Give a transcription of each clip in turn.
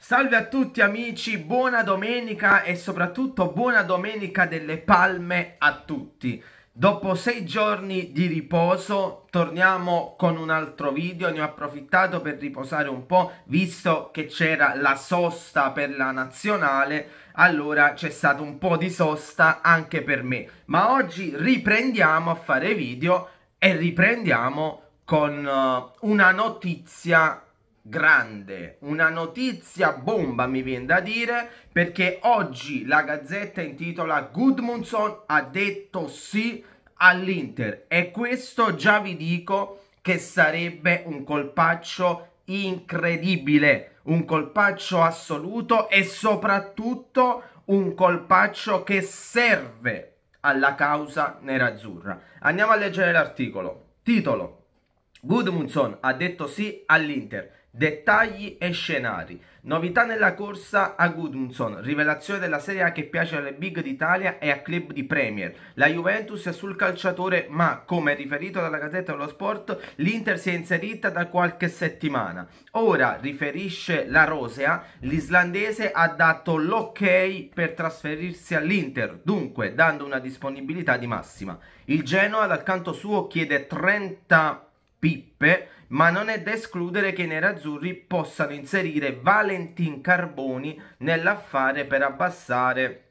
Salve a tutti amici, buona domenica e soprattutto buona domenica delle palme a tutti. Dopo sei giorni di riposo torniamo con un altro video, ne ho approfittato per riposare un po' visto che c'era la sosta per la nazionale, allora c'è stato un po' di sosta anche per me. Ma oggi riprendiamo a fare video e riprendiamo con eh, una notizia grande, una notizia bomba mi viene da dire, perché oggi la Gazzetta intitola Gudmundsson ha detto sì all'Inter e questo già vi dico che sarebbe un colpaccio incredibile, un colpaccio assoluto e soprattutto un colpaccio che serve alla causa nerazzurra. Andiamo a leggere l'articolo. Titolo. Gudmundsson ha detto sì all'Inter. Dettagli e scenari. Novità nella corsa a Gudmundsson, rivelazione della Serie A che piace alle big d'Italia e a club di Premier. La Juventus è sul calciatore, ma come riferito dalla Gazzetta dello Sport, l'Inter si è inserita da qualche settimana. Ora, riferisce la Rosea, l'islandese ha dato l'ok per trasferirsi all'Inter, dunque dando una disponibilità di massima. Il Genoa dal canto suo chiede 30 pippe, ma non è da escludere che i nerazzurri possano inserire Valentin Carboni nell'affare per abbassare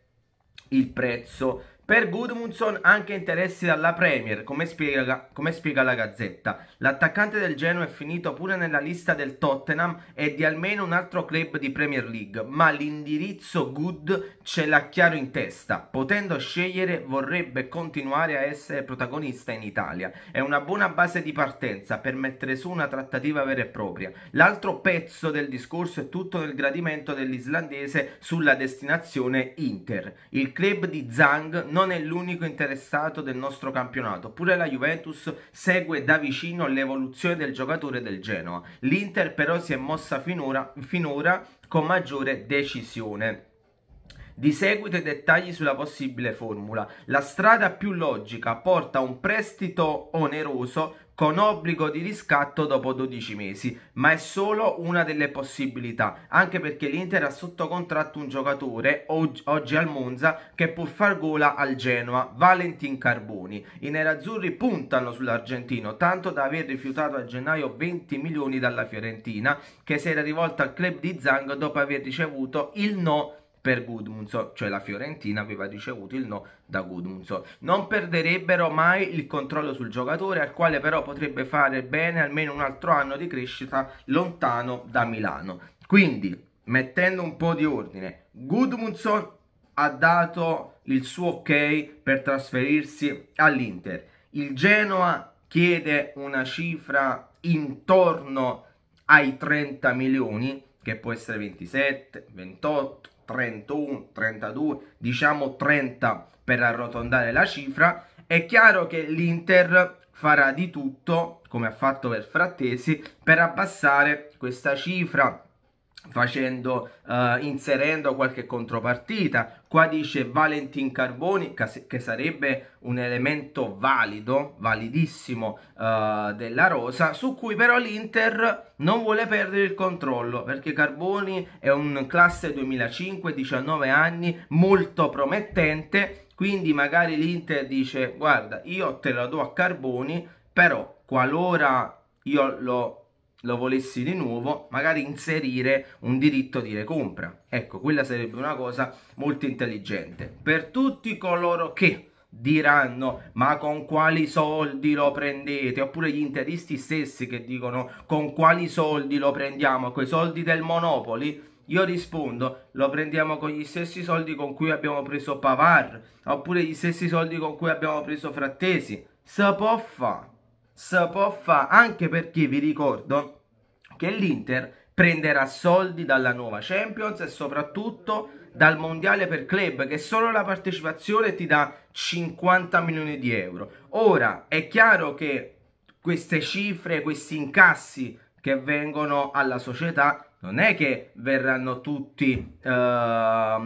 il prezzo per Gudmundsson anche interessi dalla Premier, come spiega, come spiega, la Gazzetta. L'attaccante del Genoa è finito pure nella lista del Tottenham e di almeno un altro club di Premier League, ma l'indirizzo Good ce l'ha chiaro in testa. Potendo scegliere vorrebbe continuare a essere protagonista in Italia. È una buona base di partenza per mettere su una trattativa vera e propria. L'altro pezzo del discorso è tutto nel gradimento dell'islandese sulla destinazione Inter. Il club di Zhang Non non è l'unico interessato del nostro campionato, pure la Juventus segue da vicino l'evoluzione del giocatore del Genoa. L'Inter però si è mossa finora, finora con maggiore decisione. Di seguito i dettagli sulla possibile formula. La strada più logica porta a un prestito oneroso con obbligo di riscatto dopo 12 mesi, ma è solo una delle possibilità, anche perché l'Inter ha sotto contratto un giocatore oggi al Monza che può far gola al Genoa, Valentin Carboni. I nerazzurri puntano sull'argentino, tanto da aver rifiutato a gennaio 20 milioni dalla Fiorentina, che si era rivolta al club di Zang dopo aver ricevuto il no per Gudmundsson, cioè la Fiorentina aveva ricevuto il no da Gudmundsson. Non perderebbero mai il controllo sul giocatore, al quale però potrebbe fare bene almeno un altro anno di crescita lontano da Milano. Quindi, mettendo un po' di ordine, Gudmundsson ha dato il suo ok per trasferirsi all'Inter. Il Genoa chiede una cifra intorno ai 30 milioni, che può essere 27, 28, 31, 32, diciamo 30 per arrotondare la cifra, è chiaro che l'Inter farà di tutto, come ha fatto per Frattesi, per abbassare questa cifra facendo, uh, inserendo qualche contropartita. Qua dice Valentin Carboni, che sarebbe un elemento valido, validissimo uh, della rosa, su cui però l'Inter non vuole perdere il controllo, perché Carboni è un classe 2005, 19 anni, molto promettente, quindi magari l'Inter dice guarda io te la do a Carboni, però qualora io lo lo volessi di nuovo, magari inserire un diritto di recompra. Ecco, quella sarebbe una cosa molto intelligente. Per tutti coloro che diranno ma con quali soldi lo prendete oppure gli interisti stessi che dicono con quali soldi lo prendiamo quei soldi del monopoli io rispondo lo prendiamo con gli stessi soldi con cui abbiamo preso Pavar oppure gli stessi soldi con cui abbiamo preso Frattesi se può fare si può fare anche perché vi ricordo che l'Inter prenderà soldi dalla nuova Champions e soprattutto dal mondiale per club che solo la partecipazione ti dà 50 milioni di euro. Ora è chiaro che queste cifre, questi incassi che vengono alla società non è che verranno tutti eh,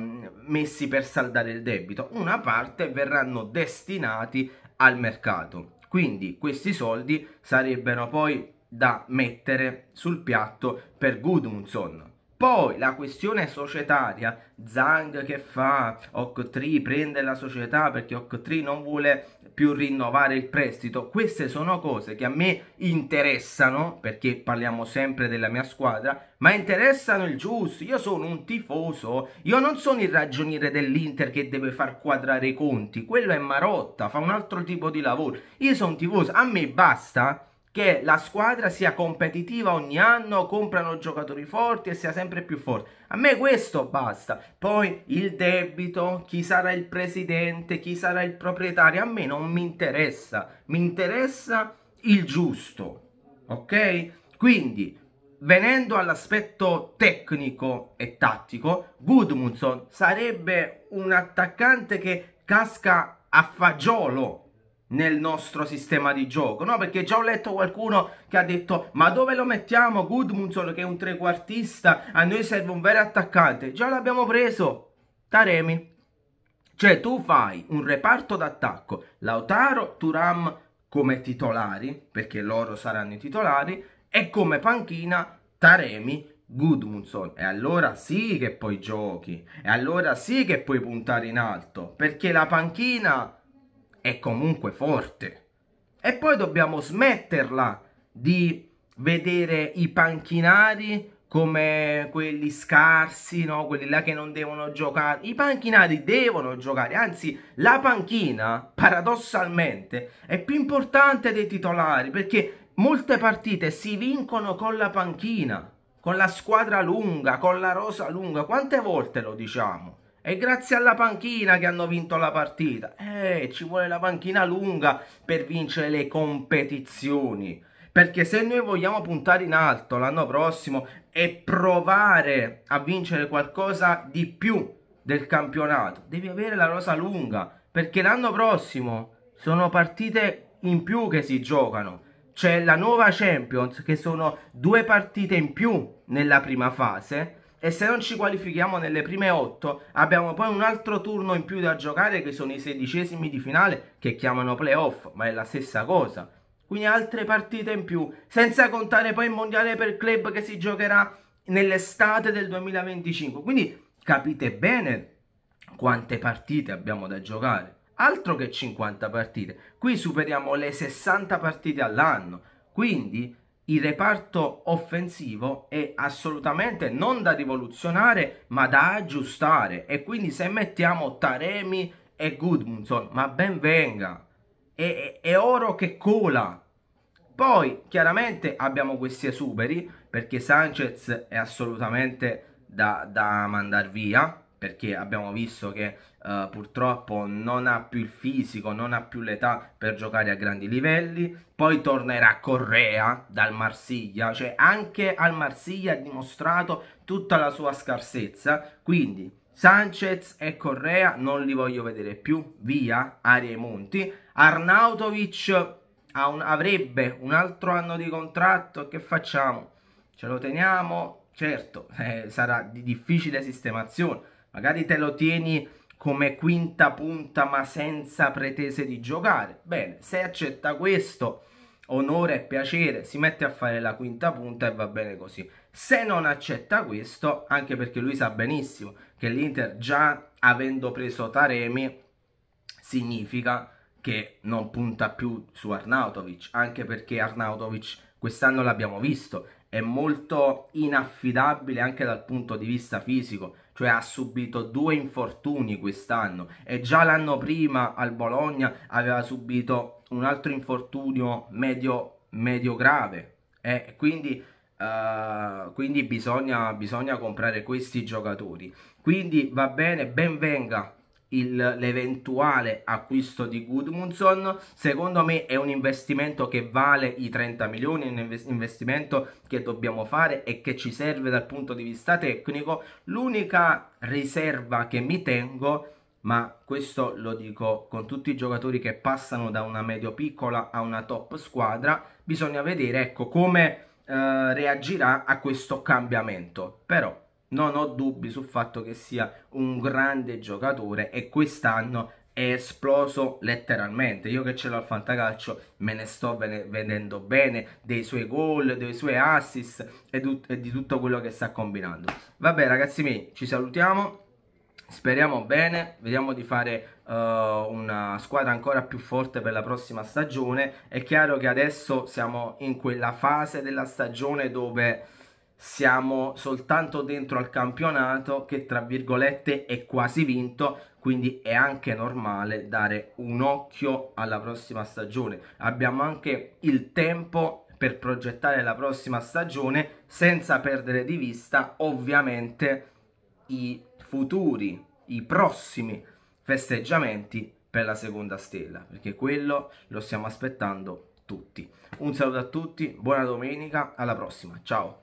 messi per saldare il debito, una parte verranno destinati al mercato quindi questi soldi sarebbero poi da mettere sul piatto per Gudmundsson. Poi la questione societaria, Zhang che fa, Oc3 prende la società perché Oc3 non vuole più rinnovare il prestito. Queste sono cose che a me interessano, perché parliamo sempre della mia squadra, ma interessano il giusto. Io sono un tifoso, io non sono il ragioniere dell'Inter che deve far quadrare i conti. Quello è Marotta, fa un altro tipo di lavoro. Io sono un tifoso, a me basta che la squadra sia competitiva ogni anno, comprano giocatori forti e sia sempre più forte. A me questo basta. Poi il debito, chi sarà il presidente, chi sarà il proprietario, a me non mi interessa. Mi interessa il giusto. Ok? Quindi, venendo all'aspetto tecnico e tattico, Gudmundsson sarebbe un attaccante che casca a fagiolo nel nostro sistema di gioco, no? Perché già ho letto qualcuno che ha detto ma dove lo mettiamo Gudmundsson che è un trequartista, a noi serve un vero attaccante, già l'abbiamo preso, Taremi. Cioè tu fai un reparto d'attacco, Lautaro, Turam come titolari, perché loro saranno i titolari, e come panchina Taremi, Gudmundsson. E allora sì che poi giochi, e allora sì che puoi puntare in alto, perché la panchina è comunque forte. E poi dobbiamo smetterla di vedere i panchinari come quelli scarsi, no? quelli là che non devono giocare. I panchinari devono giocare, anzi la panchina paradossalmente è più importante dei titolari perché molte partite si vincono con la panchina, con la squadra lunga, con la rosa lunga. Quante volte lo diciamo? È grazie alla panchina che hanno vinto la partita. Eh, ci vuole la panchina lunga per vincere le competizioni. Perché se noi vogliamo puntare in alto l'anno prossimo e provare a vincere qualcosa di più del campionato, devi avere la rosa lunga. Perché l'anno prossimo sono partite in più che si giocano. C'è la nuova Champions che sono due partite in più nella prima fase e se non ci qualifichiamo nelle prime 8 abbiamo poi un altro turno in più da giocare che sono i sedicesimi di finale che chiamano playoff, ma è la stessa cosa. Quindi altre partite in più, senza contare poi il mondiale per club che si giocherà nell'estate del 2025. Quindi capite bene quante partite abbiamo da giocare. Altro che 50 partite, qui superiamo le 60 partite all'anno. Quindi il reparto offensivo è assolutamente non da rivoluzionare ma da aggiustare e quindi se mettiamo Taremi e Goodmanson ma ben venga è, è, è oro che cola poi chiaramente abbiamo questi esuberi perché Sanchez è assolutamente da, da mandar via perché abbiamo visto che uh, purtroppo non ha più il fisico, non ha più l'età per giocare a grandi livelli, poi tornerà a Correa dal Marsiglia, cioè anche al Marsiglia ha dimostrato tutta la sua scarsezza, quindi Sanchez e Correa non li voglio vedere più, via, aria e monti, Arnautovic un, avrebbe un altro anno di contratto, che facciamo? Ce lo teniamo? Certo, eh, sarà di difficile sistemazione, magari te lo tieni come quinta punta ma senza pretese di giocare. Bene, se accetta questo, onore e piacere, si mette a fare la quinta punta e va bene così. Se non accetta questo, anche perché lui sa benissimo che l'Inter già avendo preso Taremi significa che non punta più su Arnautovic, anche perché Arnautovic quest'anno l'abbiamo visto, è molto inaffidabile anche dal punto di vista fisico, cioè ha subito due infortuni quest'anno e già l'anno prima al Bologna aveva subito un altro infortunio medio, medio grave eh, e quindi, uh, quindi bisogna, bisogna comprare questi giocatori. Quindi va bene, ben venga l'eventuale acquisto di Gudmundsson secondo me è un investimento che vale i 30 milioni un investimento che dobbiamo fare e che ci serve dal punto di vista tecnico l'unica riserva che mi tengo ma questo lo dico con tutti i giocatori che passano da una medio piccola a una top squadra bisogna vedere ecco come eh, reagirà a questo cambiamento però non ho dubbi sul fatto che sia un grande giocatore e quest'anno è esploso letteralmente. Io che ce l'ho al fantacalcio me ne sto vedendo bene dei suoi gol, dei suoi assist e, e di tutto quello che sta combinando. Vabbè ragazzi miei, ci salutiamo. Speriamo bene, vediamo di fare uh, una squadra ancora più forte per la prossima stagione. È chiaro che adesso siamo in quella fase della stagione dove siamo soltanto dentro al campionato che tra virgolette è quasi vinto quindi è anche normale dare un occhio alla prossima stagione abbiamo anche il tempo per progettare la prossima stagione senza perdere di vista ovviamente i futuri i prossimi festeggiamenti per la seconda stella perché quello lo stiamo aspettando tutti un saluto a tutti buona domenica alla prossima ciao